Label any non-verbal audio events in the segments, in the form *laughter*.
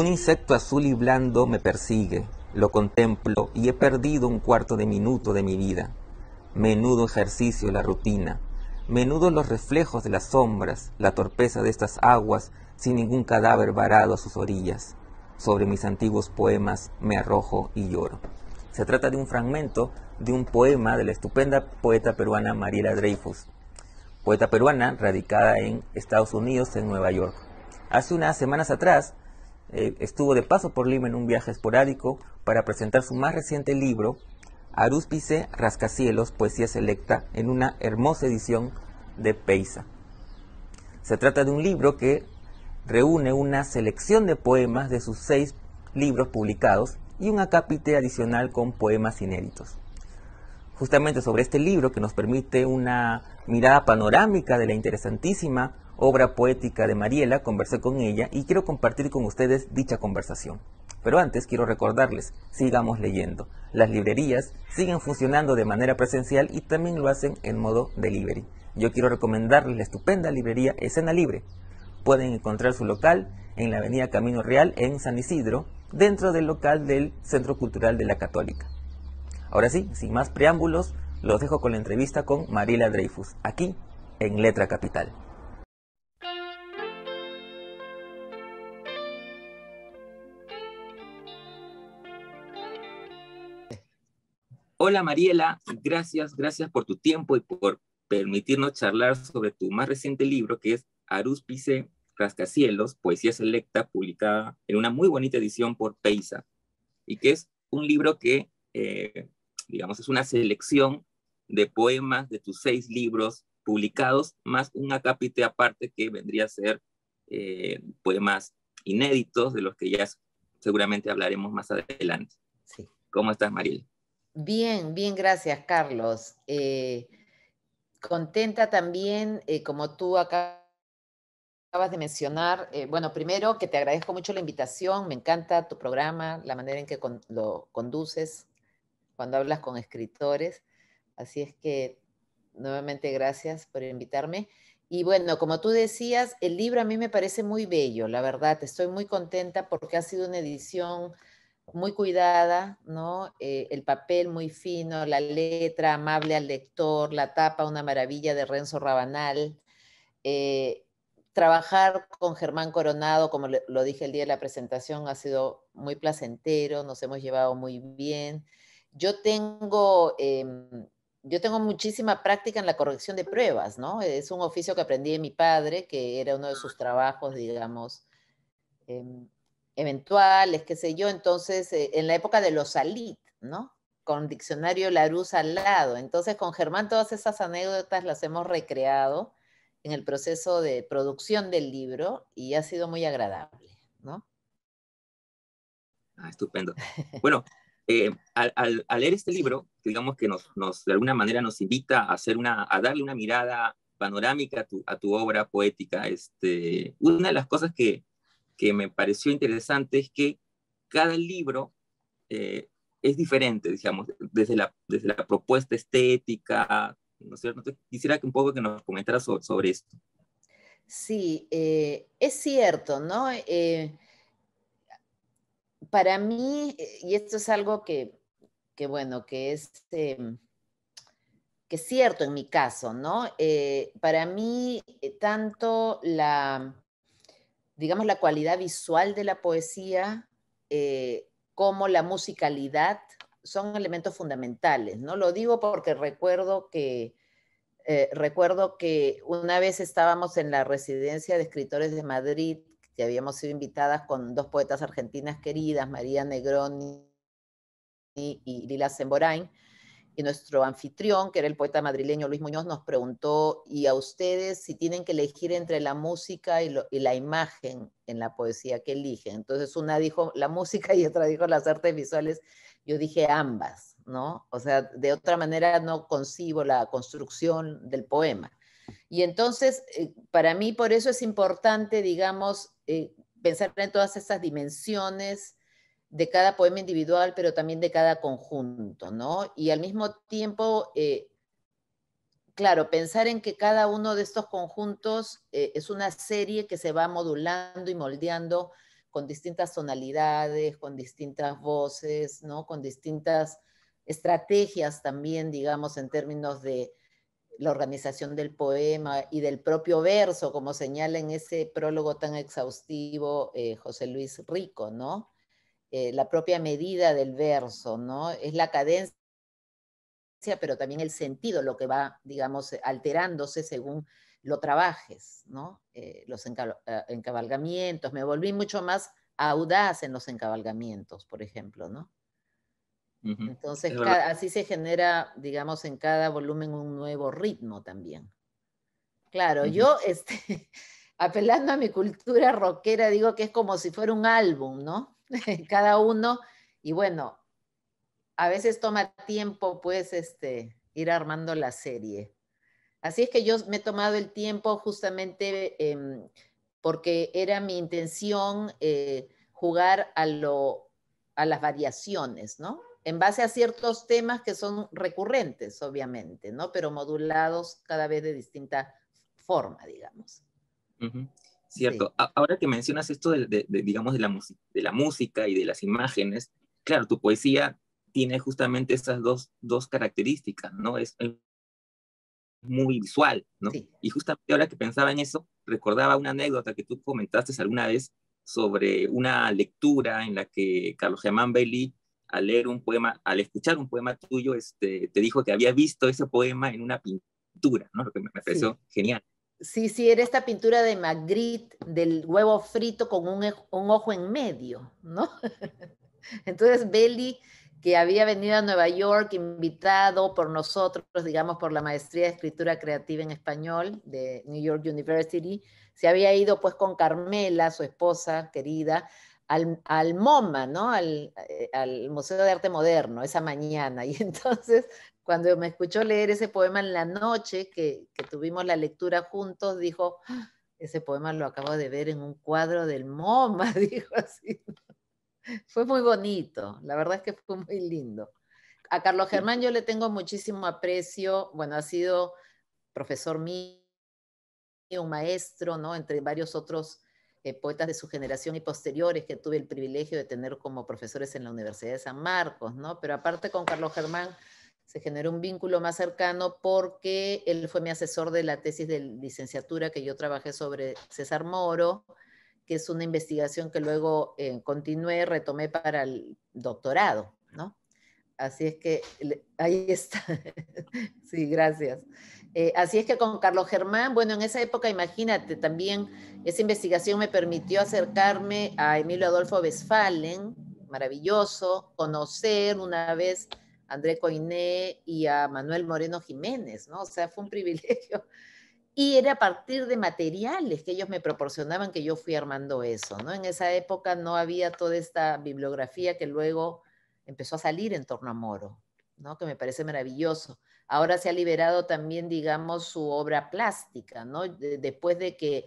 Un insecto azul y blando me persigue, lo contemplo y he perdido un cuarto de minuto de mi vida. Menudo ejercicio la rutina, menudo los reflejos de las sombras, la torpeza de estas aguas sin ningún cadáver varado a sus orillas. Sobre mis antiguos poemas me arrojo y lloro. Se trata de un fragmento de un poema de la estupenda poeta peruana Mariela Dreyfus, poeta peruana radicada en Estados Unidos, en Nueva York. Hace unas semanas atrás eh, estuvo de paso por Lima en un viaje esporádico para presentar su más reciente libro, Arúspice Rascacielos, Poesía Selecta, en una hermosa edición de Peisa. Se trata de un libro que reúne una selección de poemas de sus seis libros publicados y un acápite adicional con poemas inéditos. Justamente sobre este libro que nos permite una mirada panorámica de la interesantísima obra poética de Mariela, conversé con ella y quiero compartir con ustedes dicha conversación. Pero antes quiero recordarles, sigamos leyendo. Las librerías siguen funcionando de manera presencial y también lo hacen en modo delivery. Yo quiero recomendarles la estupenda librería Escena Libre. Pueden encontrar su local en la avenida Camino Real en San Isidro, dentro del local del Centro Cultural de la Católica. Ahora sí, sin más preámbulos, los dejo con la entrevista con Mariela Dreyfus, aquí en Letra Capital. Hola Mariela, gracias, gracias por tu tiempo y por permitirnos charlar sobre tu más reciente libro que es Arúspice Rascacielos, poesía selecta publicada en una muy bonita edición por Peisa y que es un libro que, eh, digamos, es una selección de poemas de tus seis libros publicados, más un acápite aparte que vendría a ser eh, poemas inéditos de los que ya seguramente hablaremos más adelante. ¿Cómo estás, Mariela? Bien, bien, gracias, Carlos. Eh, contenta también, eh, como tú acabas de mencionar, eh, bueno, primero que te agradezco mucho la invitación, me encanta tu programa, la manera en que lo conduces cuando hablas con escritores. Así es que nuevamente gracias por invitarme. Y bueno, como tú decías, el libro a mí me parece muy bello, la verdad, estoy muy contenta porque ha sido una edición muy cuidada, ¿no? Eh, el papel muy fino, la letra amable al lector, la tapa una maravilla de Renzo Rabanal. Eh, trabajar con Germán Coronado, como lo dije el día de la presentación, ha sido muy placentero, nos hemos llevado muy bien. Yo tengo, em, yo tengo muchísima práctica en la corrección de pruebas, ¿no? Es un oficio que aprendí de mi padre, que era uno de sus trabajos, digamos em, eventuales, qué sé yo, entonces eh, en la época de los Alit, ¿no? Con Diccionario Larus al lado. Entonces con Germán todas esas anécdotas las hemos recreado en el proceso de producción del libro y ha sido muy agradable, ¿no? Ah, estupendo. Bueno, eh, al, leer este libro, digamos que nos, de alguna manera nos invita a, hacer una, a darle una mirada panorámica a tu, a tu obra poética, este, una de las cosas que, que me pareció interesante es que cada libro eh, es diferente, digamos, desde la, desde la propuesta estética, ¿no es cierto? quisiera que un poco que nos comentara sobre, esto. Sí, eh, es cierto, ¿no? Eh, para mí, y esto es algo que, bueno, que es, em, que es cierto en mi caso, ¿no? para mí, tanto la, digamos, la cualidad visual de la poesía eh, como la musicalidad son elementos fundamentales, ¿no? Lo digo porque recuerdo que, eh, recuerdo que una vez estábamos en la residencia de escritores de Madrid, que habíamos sido invitadas con dos poetas argentinas queridas, María Negroni y Lila Semborain, y nuestro anfitrión, que era el poeta madrileño Luis Muñoz, nos preguntó, y a ustedes si tienen que elegir entre la música y, la imagen en la poesía, que eligen? Entonces una dijo la música *laughs* y otra dijo las artes visuales. Yo dije ambas, ¿no? O sea, de otra manera no concibo la construcción del poema. Y entonces, eh, para mí por eso es importante, digamos, eh, pensar en todas esas dimensiones de cada poema individual, pero también de cada conjunto, ¿no? Y al mismo tiempo, eh, claro, pensar en que cada uno de estos conjuntos eh, es una serie que se va modulando y moldeando con distintas tonalidades, con distintas voces, ¿no? Con distintas estrategias también, digamos, en términos de la organización del poema y del propio verso, como señala en ese prólogo tan exhaustivo eh, José Luis Rico, ¿no? Eh, la propia medida del verso, ¿no? Es la cadencia, pero también el sentido, lo que va, digamos, alterándose según lo trabajes, ¿no? Eh, los eh, encabalgamientos, me volví mucho más audaz en los encabalgamientos, por ejemplo, ¿no? Entonces, así se genera, digamos, en cada volumen un nuevo ritmo también. Claro, yo, *laughs* este, apelando a mi cultura rockera, digo que es como si fuera un álbum, ¿no? *laughs* cada uno. Y bueno, a veces toma tiempo, pues, este, ir armando la serie. Así es que yo me he tomado el tiempo justamente em, porque era mi intención eh, jugar a, lo, a las variaciones, ¿no? En base a ciertos temas que son recurrentes, obviamente, ¿no? Pero modulados cada vez de distinta forma, digamos. ¿cierto? Ahora que mencionas esto de, digamos, de la, de la música y de las imágenes, claro, tu poesía tiene justamente esas dos, dos características, ¿no? Es muy visual, ¿no? Y justamente ahora que pensaba en eso, recordaba una anécdota que tú comentaste alguna vez sobre una lectura en la que Carlos Germán Bailey, al leer un poema, al escuchar un poema tuyo, este, te dijo que había visto ese poema en una pintura, ¿no? Lo que me pareció genial. Sí, sí, era esta pintura de Magritte del huevo frito con un, e-, ojo en medio, ¿no? *laughs* Entonces Belly que había venido a Nueva York invitado por nosotros, digamos, por la maestría de escritura creativa en español de New York University, se había ido pues con Carmela, su esposa querida, al, MoMA, ¿no? Eh, al Museo de Arte Moderno, esa mañana. *laughs* Y entonces cuando me escuchó leer ese poema en la noche, que, tuvimos la lectura juntos, dijo, ah, ese poema lo acabo de ver en un cuadro del MoMA, *laughs* dijo así. Fue muy bonito, la verdad es que fue muy lindo. A Carlos Germán yo le tengo muchísimo aprecio, bueno, ha sido profesor mío, un maestro, ¿no? Entre varios otros eh, poetas de su generación y posteriores que tuve el privilegio de tener como profesores en la Universidad de San Marcos, ¿no? Pero aparte con Carlos Germán se generó un vínculo más cercano porque él fue mi asesor de la tesis de licenciatura que yo trabajé sobre César Moro, que es una investigación que luego eh, continué, retomé para el doctorado, ¿no? Así es que ahí está. *laughs* sí, gracias. Eh, así es que con Carlos Germán, bueno, en esa época, imagínate, también esa investigación me permitió acercarme a Emilio Adolfo Westphalen, maravilloso, conocer una vez André Coiné y a Manuel Moreno Jiménez, ¿no? O sea, fue un *laughs* privilegio. Y era a partir de materiales que ellos me proporcionaban que yo fui armando eso, ¿no? En esa época no había toda esta bibliografía que luego empezó a salir en torno a Moro, ¿no? Que me parece maravilloso. Ahora se ha liberado también, digamos, su obra plástica, ¿no? después de que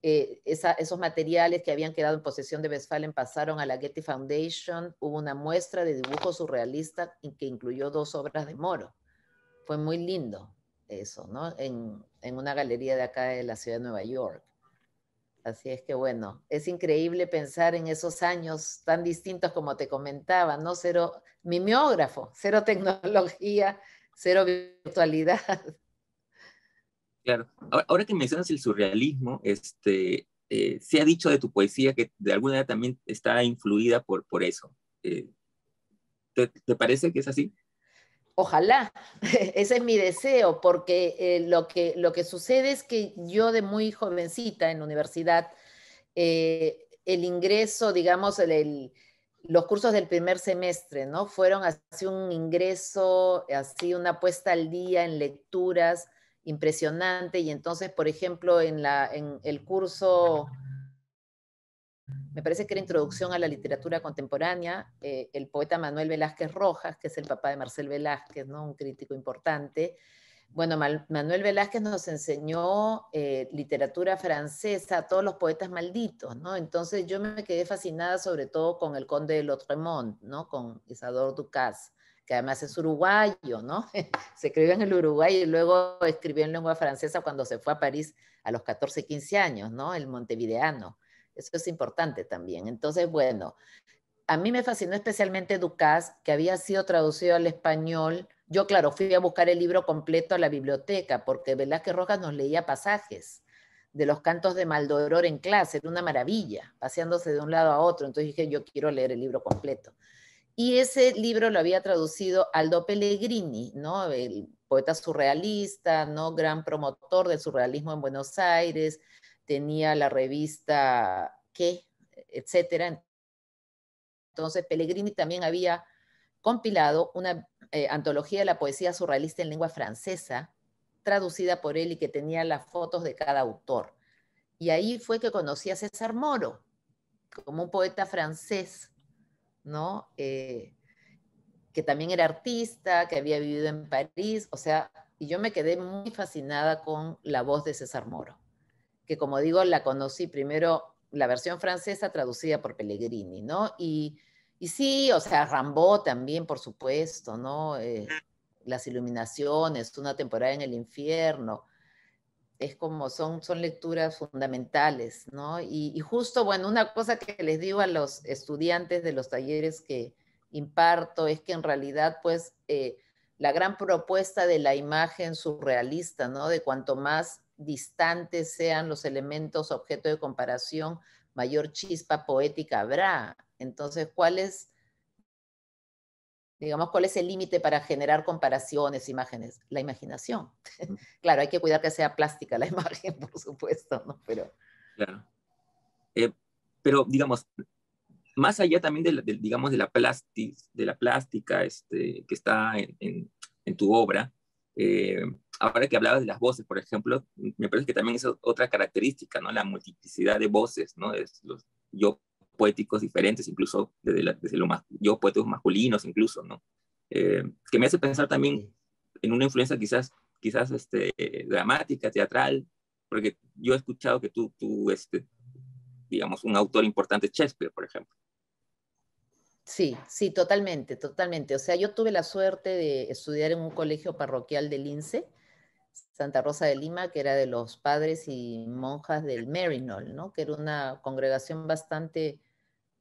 eh, esos materiales que habían quedado en posesión de Westphalen pasaron a la Getty Foundation. Hubo una muestra de dibujo surrealista que incluyó dos obras de Moro. Fue muy lindo eso, ¿no? En, en una galería de acá de la ciudad de Nueva York. Así es que bueno, es increíble pensar en esos años tan distintos como te comentaba, ¿no? Cero mimeógrafo, cero tecnología, cero virtualidad. Claro. Ahora, que mencionas el surrealismo, este, eh, se ha dicho de tu poesía que de alguna manera también está influida por, por eso. Eh, ¿te, parece que es así? Ojalá, *laughs* ese es mi deseo, porque eh, lo, que, lo que sucede es que yo de muy jovencita en la universidad, el ingreso, digamos, los cursos del primer semestre, ¿no? Fueron así un ingreso, así una puesta al día en lecturas, impresionante. Y entonces, por ejemplo, en, la, en el curso, me parece que era Introducción a la Literatura Contemporánea, eh, el poeta Manuel Velázquez Rojas, que es el papá de Marcel Velázquez, ¿no? un crítico importante. Bueno, Manuel Velázquez nos enseñó eh, literatura francesa a todos los poetas malditos, ¿no? Entonces yo me quedé fascinada sobre todo con el conde de Lotremont, ¿no? Con Isador Ducasse que además es uruguayo, ¿no? *laughs* se escribió en el Uruguay y luego escribió en lengua francesa cuando se fue a París a los 14, 15 años, ¿no? El montevideano. Eso es importante también. Entonces, bueno, a mí me fascinó especialmente Ducas, que había sido traducido al español. Yo, claro, fui a buscar el libro completo a la biblioteca, porque Velázquez Rojas nos leía pasajes de los cantos de Maldoror en clase, era una maravilla, paseándose de un lado a otro. Entonces dije, yo quiero leer el libro completo. Y ese libro lo había traducido Aldo Pellegrini, El poeta surrealista, ¿no? Gran promotor del surrealismo en Buenos Aires, tenía la revista ¿Qué? etcétera. Entonces, Pellegrini también había compilado una eh, antología de la poesía surrealista en lengua francesa, traducida por él y que tenía las fotos de cada autor. Y ahí fue que conocí a César Moro, como un poeta francés eh, que también era artista, que había vivido en París, o sea, y yo me quedé muy fascinada con la voz de César Moro, que como digo, la conocí primero la versión francesa traducida por Pellegrini, ¿no? Y, y sí, o sea, Rambó también, por supuesto, ¿no? Eh, las iluminaciones, una temporada en el infierno, es como son, son lecturas fundamentales, ¿no? Y, justo, bueno, una cosa que les digo a los estudiantes de los talleres que imparto es que en realidad, pues, eh, la gran propuesta de la imagen surrealista, ¿no? De cuanto más distantes sean los elementos objeto de comparación, mayor chispa poética habrá. Entonces, ¿cuál es digamos, cuál es el límite para generar comparaciones, imágenes, la imaginación. *laughs* claro, hay que cuidar que sea plástica la *laughs* imagen, por supuesto, ¿no? Pero... Claro. Eh, pero, digamos, más allá también de, digamos, de la, de la plástica este, que está en, en, tu obra, eh, ahora que hablabas de las voces, por ejemplo, me parece que también es otra característica, ¿no? La multiplicidad de voces, ¿no? Es los, yo poéticos diferentes, incluso desde, los lo más, yo masculinos incluso, ¿no? Eh, que me hace pensar también en una influencia quizás, quizás este, dramática, teatral, porque yo he escuchado que tú, tú este, digamos, un autor importante, Shakespeare, por ejemplo. Sí, sí, totalmente, totalmente. O sea, yo tuve la suerte de estudiar en un colegio parroquial de Lince, Santa Rosa de Lima, que era de los padres y monjas del Marinol, ¿no? Que era una congregación bastante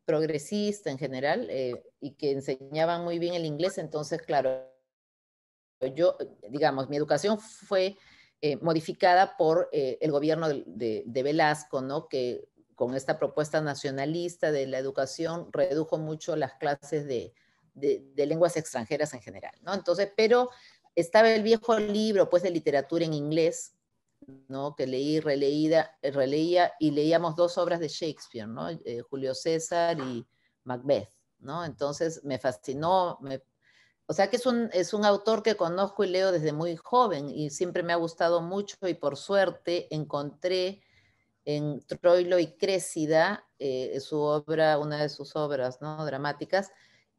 progresista en general eh, y que enseñaban muy bien el inglés. Entonces, claro, yo, digamos, mi educación fue eh, modificada por eh, el gobierno de, Velasco, ¿no? Que con esta propuesta nacionalista de la educación redujo mucho las clases de, de lenguas extranjeras en general, ¿no? Entonces, pero estaba el viejo libro, pues, de literatura en inglés, que leí, releída, eh, releía y leíamos dos obras de Shakespeare, ¿no? Eh, Julio César y Macbeth. Entonces me fascinó, o sea que es un, autor que conozco y leo desde muy joven y siempre me ha gustado mucho y por suerte encontré en Troilo y Crécida, eh, su obra, una de sus obras ¿no? dramáticas,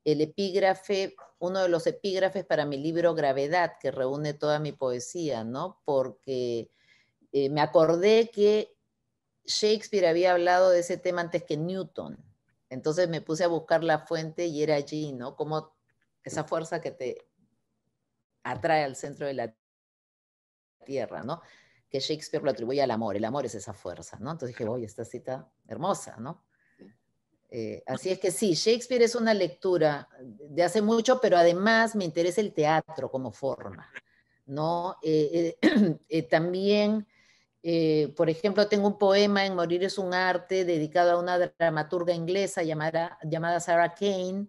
el epígrafe, uno de los epígrafes para mi libro Gravedad, que reúne toda mi poesía, Porque eh, me acordé que Shakespeare había hablado de ese tema antes que Newton. Entonces me puse a buscar la fuente y era allí, ¿no? Como esa fuerza que te atrae al centro de la tierra, ¿no? Que Shakespeare lo atribuye al amor, el amor es esa fuerza, ¿no? Entonces dije, oye, esta cita hermosa, ¿no? Eh, así es que sí, Shakespeare es una lectura de hace mucho, pero además me interesa el teatro como forma, ¿no? Eh, *clears throat* también eh, por ejemplo, tengo un poema en Morir es un arte dedicado a una dramaturga inglesa llamada, llamada Sarah Kane,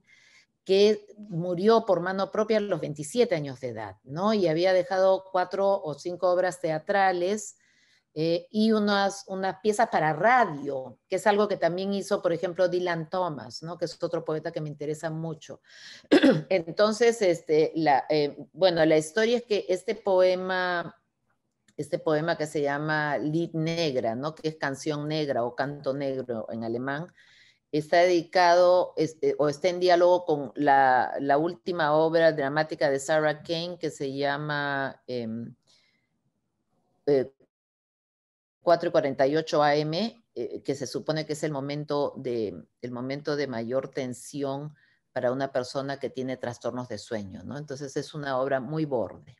que murió por mano propia a los 27 años de edad, ¿no? Y había dejado cuatro o cinco obras teatrales eh, y unas, unas piezas para radio, que es algo que también hizo, por ejemplo, Dylan Thomas, ¿no? Que es otro poeta que me interesa mucho. *clears throat* Entonces, este, eh, bueno, la historia es que este poema este poema que se llama Lid Negra, ¿no? que es canción negra o canto negro en alemán, está dedicado este, o está en diálogo con la, última obra dramática de Sarah Kane que se llama em, eh, eh, 4.48 AM, que se supone que es el momento, de, el momento de mayor tensión para una persona que tiene trastornos de sueño, Entonces es una obra muy borde.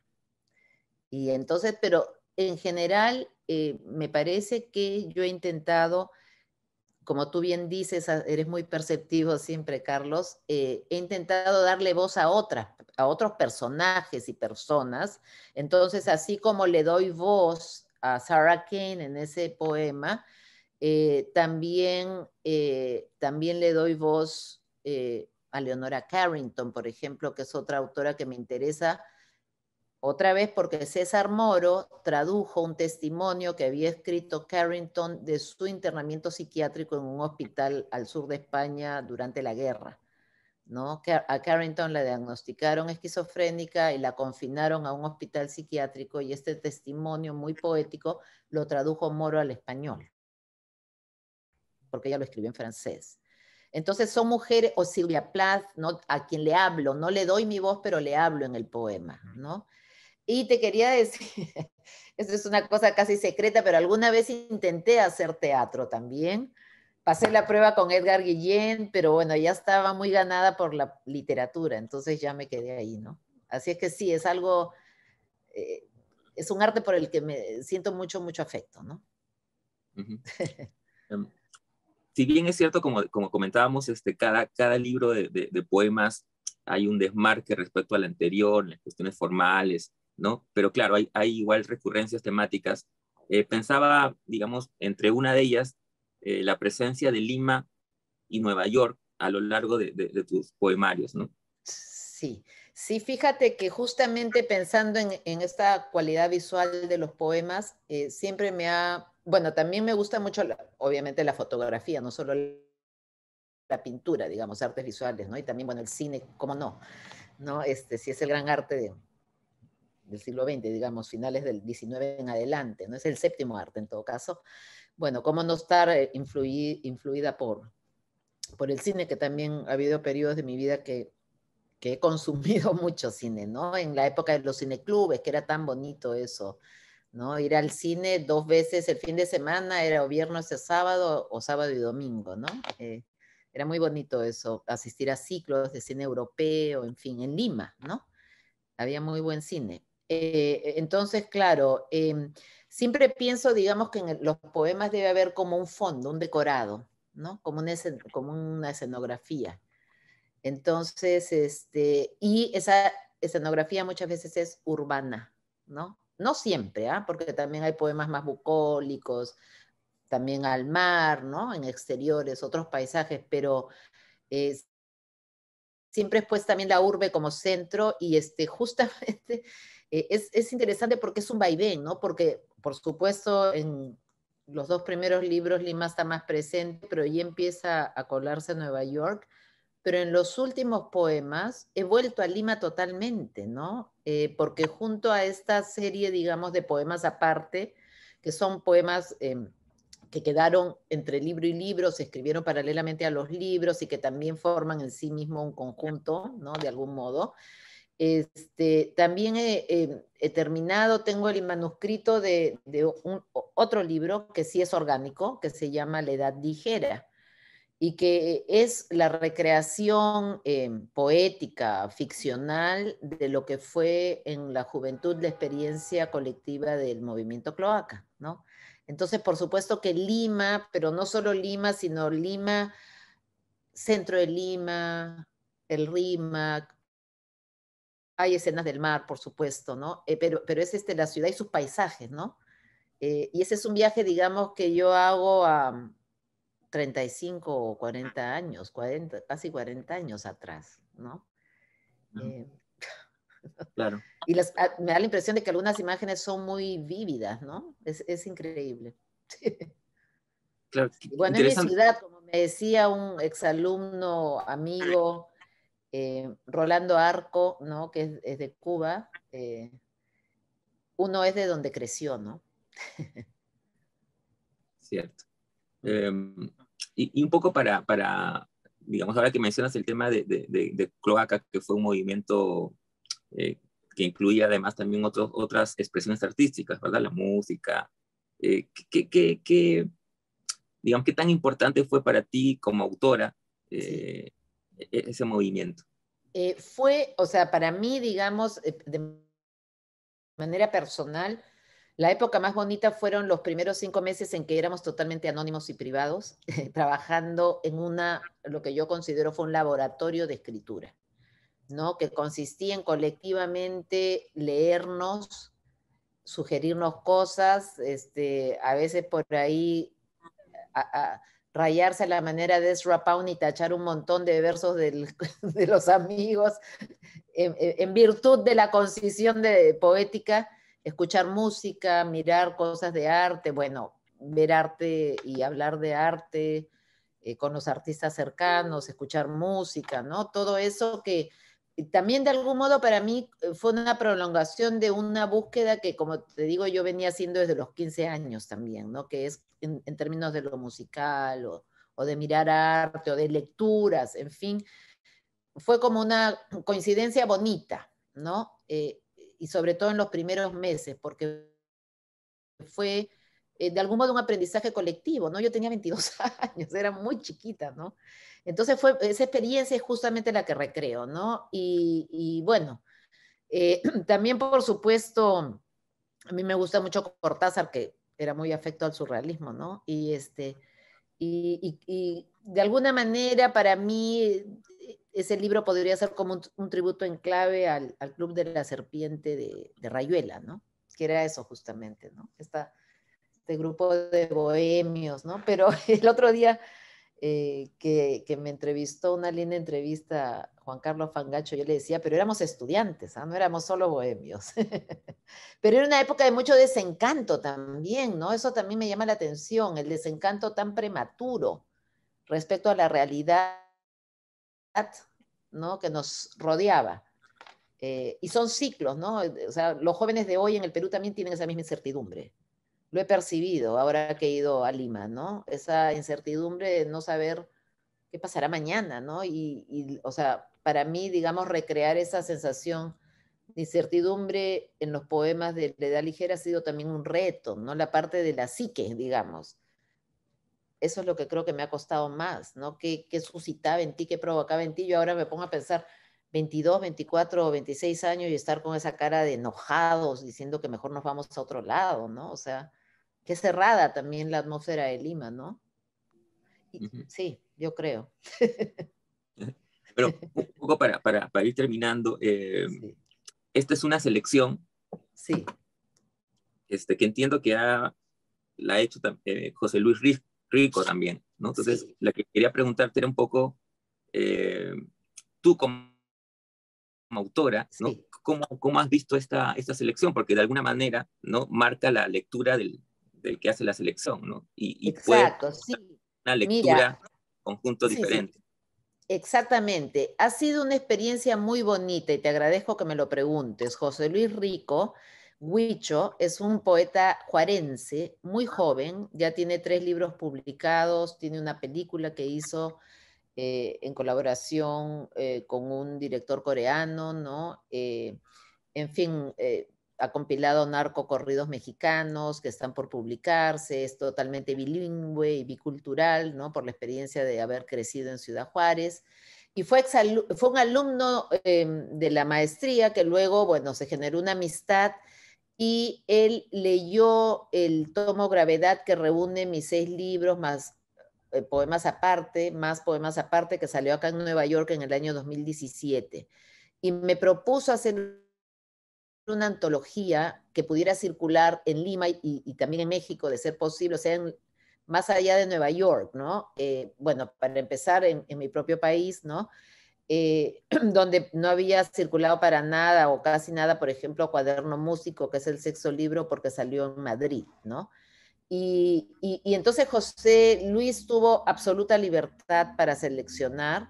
Y entonces, pero en general, eh, me parece que yo he intentado, como tú bien dices, eres muy perceptivo siempre, Carlos, eh, he intentado darle voz a otras, a otros personajes y personas. Entonces, así como le doy voz a Sarah Kane en ese poema, eh, también, también le doy voz a Leonora Carrington, por ejemplo, que es otra autora que me interesa otra vez porque César Moro tradujo un testimonio que había escrito Carrington de su internamiento psiquiátrico en un hospital al sur de España durante la guerra. ¿no? A Carrington la diagnosticaron esquizofrénica y la confinaron a un hospital psiquiátrico y este testimonio muy poético lo tradujo Moro al español, porque ella lo escribió en francés. Entonces son mujeres, o Silvia Plath, ¿no? a quien le hablo, no le doy mi voz, pero le hablo en el poema, ¿no? Y te quería decir, *laughs* esto es una cosa casi secreta, pero alguna vez intenté hacer teatro también. Pasé la prueba con Edgar Guillén, pero bueno, ya estaba muy ganada por la literatura, entonces ya me quedé ahí, ¿no? Así es que sí, es algo, eh, es un arte por el que me siento mucho, mucho afecto, ¿no? Em, si bien es cierto, como, como comentábamos, este, cada, cada libro de, poemas hay un desmarque respecto al anterior, las cuestiones formales, ¿no? Pero claro, hay, igual recurrencias temáticas. Eh, pensaba, digamos, entre una de ellas, eh, la presencia de Lima y Nueva York a lo largo de, tus poemarios, ¿no? Sí, sí, fíjate que justamente pensando en, esta cualidad visual de los poemas, eh, siempre me ha, bueno, también me gusta mucho, obviamente, la fotografía, no solo la pintura, digamos, artes visuales, ¿no? Y también, bueno, el cine, ¿cómo no? ¿No? Este, si es el gran arte de, del siglo XX, digamos, finales del XIX en adelante, ¿no? Es el séptimo arte en todo caso. Bueno, cómo no estar eh, influida por, por el cine, que también ha habido periodos de mi vida que, que he consumido *laughs* mucho cine, ¿no? En la época de los cineclubes, que era tan bonito eso, ¿no? Ir al cine dos veces el fin de semana, era o viernes o sábado, o sábado y domingo, ¿no? Eh, era muy bonito eso, asistir a ciclos de cine europeo, en fin, en Lima, ¿no? Había muy buen cine. Eh, entonces, claro, em, siempre pienso, digamos, que en los poemas debe haber como un fondo, un decorado, ¿no? Como una, como una escenografía. Entonces, este, y esa escenografía muchas veces es urbana, ¿no? No siempre, ¿ah? porque también hay poemas más bucólicos, también al mar, ¿no? En exteriores, otros paisajes, pero eh, siempre es pues también la urbe como centro y este, *laughs* justamente eh, es, interesante porque es un vaivén, ¿no? Porque, por supuesto, en los dos primeros libros Lima está más presente, pero ahí empieza a colarse Nueva York. Pero en los últimos poemas he vuelto a Lima totalmente, ¿no? Eh, porque junto a esta serie, digamos, de poemas aparte, que son poemas em, que quedaron entre libro y libro, se escribieron paralelamente a los libros y que también forman en sí mismo un conjunto, ¿no? De algún modo. Este, también he, terminado, tengo el manuscrito de, otro libro que sí es orgánico, que se llama La Edad Ligera, y que es la recreación em, poética, ficcional, de lo que fue en la juventud la experiencia colectiva del movimiento cloaca, ¿no? Entonces, por supuesto que Lima, pero no solo Lima, sino Lima, centro de Lima, el RIMAC, hay escenas del mar, por supuesto, ¿no? Eh, pero, es este, la ciudad y sus paisajes, ¿no? Eh, y ese es un viaje, digamos, que yo hago a 35 o 40 años, casi 40 años atrás, ¿no? Eh, *laughs* claro. Y ah, me da la impresión de que algunas imágenes son muy vívidas, ¿no? Es, increíble. *laughs* bueno, en mi ciudad, como me decía un exalumno, amigo, eh, Rolando Arco, ¿no? que es, de Cuba, eh, uno es de donde creció, ¿no? Cierto. Em, y, un poco para, para, digamos, ahora que mencionas el tema de, de, de, Cloaca, que fue un movimiento eh, que incluía además también otras expresiones artísticas, ¿verdad? La música. ¿qué, digamos, ¿Qué tan importante fue para ti como autora? E-, ese movimiento? Eh, fue, o sea, para mí, digamos, eh, de manera personal, la época más bonita fueron los primeros cinco meses en que éramos totalmente anónimos y privados, *laughs* trabajando en una, lo que yo considero fue un laboratorio de escritura, ¿no? Que consistía en colectivamente leernos, sugerirnos cosas, este, a veces por ahí a, rayarse a la manera de Ezra y tachar un montón de versos *laughs* de los amigos, en, virtud de la concisión de, poética, escuchar música, mirar cosas de arte, bueno, ver arte y hablar de arte eh, con los artistas cercanos, escuchar música, ¿no? Todo eso que, también de algún modo para mí eh, fue una prolongación de una búsqueda que, como te digo, yo venía haciendo desde los 15 años también, ¿no? Que es en, términos de lo musical o, o, de mirar arte o de lecturas, en fin, fue como una coincidencia bonita, ¿no? Eh, y sobre todo en los primeros meses, porque fue eh, de algún modo un aprendizaje colectivo, ¿no? Yo tenía 22 *laughs* años, era muy chiquita, ¿no? Entonces fue, esa experiencia es justamente la que recreo, ¿no? Y, bueno, eh, *clears throat* también por supuesto, a mí me gusta mucho Cortázar, que era muy afecto al surrealismo, ¿no? Y este, y, de alguna manera para mí ese libro podría ser como un, tributo en clave al, Club de la Serpiente de, Rayuela, ¿no? Que era eso justamente, ¿no? este grupo de bohemios, ¿no? Pero *laughs* el otro día eh, que, me entrevistó, una linda entrevista, Juan Carlos Fangacho, yo le decía, pero éramos estudiantes, ¿ah? no éramos solo bohemios. *laughs* pero era una época de mucho desencanto también, ¿no? Eso también me llama la atención, el desencanto tan prematuro respecto a la realidad, ¿no? Que nos rodeaba. Eh, y son ciclos, ¿no? O sea, los jóvenes de hoy en el Perú también tienen esa misma incertidumbre lo he percibido ahora que he ido a Lima, ¿no? Esa incertidumbre de no saber qué pasará mañana, ¿no? Y, o sea, para mí, digamos, recrear esa sensación de incertidumbre en los poemas de la edad ligera ha sido también un reto, ¿no? La parte de la psique, digamos. Eso es lo que creo que me ha costado más, ¿no? ¿Qué, qué suscitaba en ti, qué provocaba en ti? Yo ahora me pongo a pensar 22, 24 o 26 años y estar con esa cara de enojados, diciendo que mejor nos vamos a otro lado, ¿no? O sea, cerrada también la atmósfera de Lima, ¿no? Sí, yo creo. Pero un poco para, para, ir terminando, eh, esta es una selección. Sí. Este, que entiendo que la ha hecho eh, José Luis Rico también, ¿no? Entonces, la que quería preguntarte era un poco, eh, tú como, autora, ¿no? ¿Cómo, has visto esta, esta selección? Porque de alguna manera, ¿no? Marca la lectura del, del que hace la selección, ¿no? Y, sí. una lectura, conjunto diferente. Exactamente. Ha sido una experiencia muy bonita y te agradezco que me lo preguntes. José Luis Rico, Huicho, es un poeta juarense, muy joven, ya tiene tres libros publicados, tiene una película que hizo eh, en colaboración eh, con un director coreano, ¿no? Eh, en fin, ha compilado narcocorridos mexicanos que están por publicarse, es totalmente bilingüe y bicultural, ¿no? Por la experiencia de haber crecido en Ciudad Juárez. Y fue, fue un alumno em, de la maestría que luego, bueno, se generó una amistad y él leyó el tomo Gravedad que reúne mis seis libros más eh, poemas aparte, más poemas aparte que salió acá en Nueva York en el año 2017. Y me propuso hacer una antología que pudiera circular en Lima y, también en México, de ser posible, o sea, más allá de Nueva York, ¿no? Eh, bueno, para empezar, en, mi propio país, ¿no? Eh, *clears throat* donde no había circulado para nada o casi nada, por ejemplo, Cuaderno Músico, que es el sexto libro, porque salió en Madrid, ¿no? y entonces José Luis tuvo absoluta libertad para seleccionar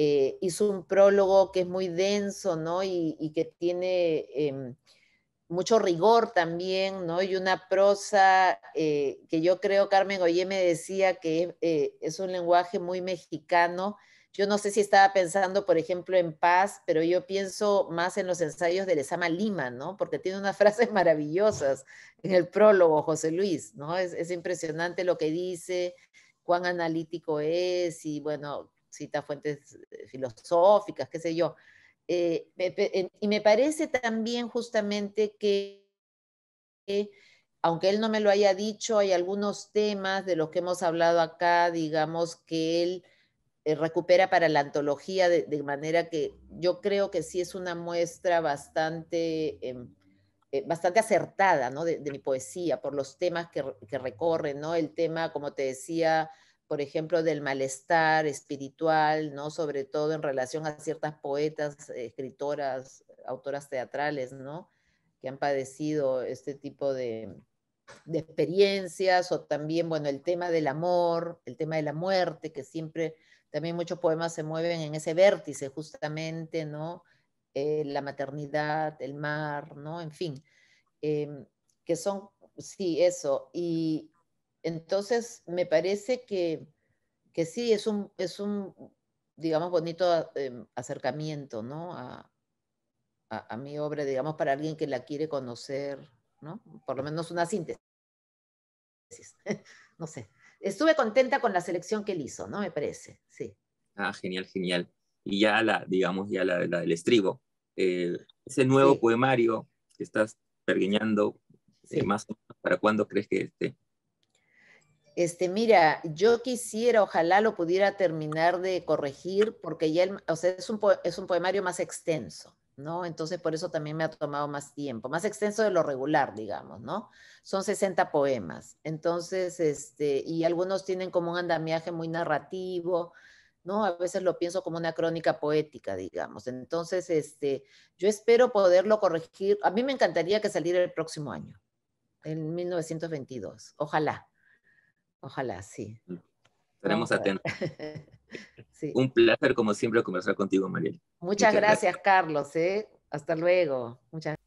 eh, hizo un prólogo que es muy denso, ¿no? Y, que tiene em, mucho rigor también, ¿no? Y una prosa eh, que yo creo, Carmen oye, me decía que eh, es, un lenguaje muy mexicano. Yo no sé si estaba pensando, por ejemplo, en Paz, pero yo pienso más en los ensayos de Lezama Lima, ¿no? Porque tiene unas *laughs* frases maravillosas en el prólogo, José Luis, ¿no? es impresionante lo que dice, cuán analítico es y, bueno, cita fuentes eh, filosóficas, qué sé yo. Eh, y me parece también justamente que, eh, aunque él no me lo haya dicho, hay algunos temas de los que hemos hablado acá, digamos, que él recupera para la antología, de, manera que yo creo que sí es una muestra bastante... Em, bastante acertada de, mi poesía por los temas que, recorren, recorre, ¿no? el tema, como te decía, por ejemplo, del malestar espiritual, ¿no? Sobre todo en relación a ciertas poetas, eh, escritoras, autoras teatrales, ¿no? Que han padecido este tipo de, experiencias o también, bueno, el tema del amor, el tema de la muerte, que siempre también muchos poemas se mueven en ese vértice justamente, ¿no? Eh, la maternidad, el mar, ¿no? En fin, em, que son, sí, eso. Y, entonces, me parece que, que sí, es un, es un, digamos, bonito em, acercamiento, ¿no? A, a, mi obra, digamos, para alguien que la quiere conocer, ¿no? Por lo menos una síntesis. *laughs* no sé. Estuve contenta con la selección que él hizo, ¿no? Me parece, sí. Ah, genial, genial. Y ya la, digamos, ya la, del estribo. Eh, ese nuevo poemario que estás pergueñando, eh, más ¿para cuándo crees que esté? este, mira, yo quisiera, ojalá lo pudiera terminar de corregir, porque ya, es un, es un poemario más extenso, ¿no? Entonces, por eso también me ha tomado más tiempo, más extenso de lo regular, digamos, ¿no? Son 60 poemas, entonces, este, y algunos tienen como un andamiaje muy narrativo, ¿no? A veces lo pienso como una crónica poética, digamos. Entonces, este, yo espero poderlo corregir. A mí me encantaría que saliera el próximo año, en 1922, ojalá. Ojalá, sí. Estaremos atentos. *laughs* Un placer, como siempre, conversar contigo, Mariel. Muchas, gracias, Carlos. ¿eh? Hasta luego. Muchas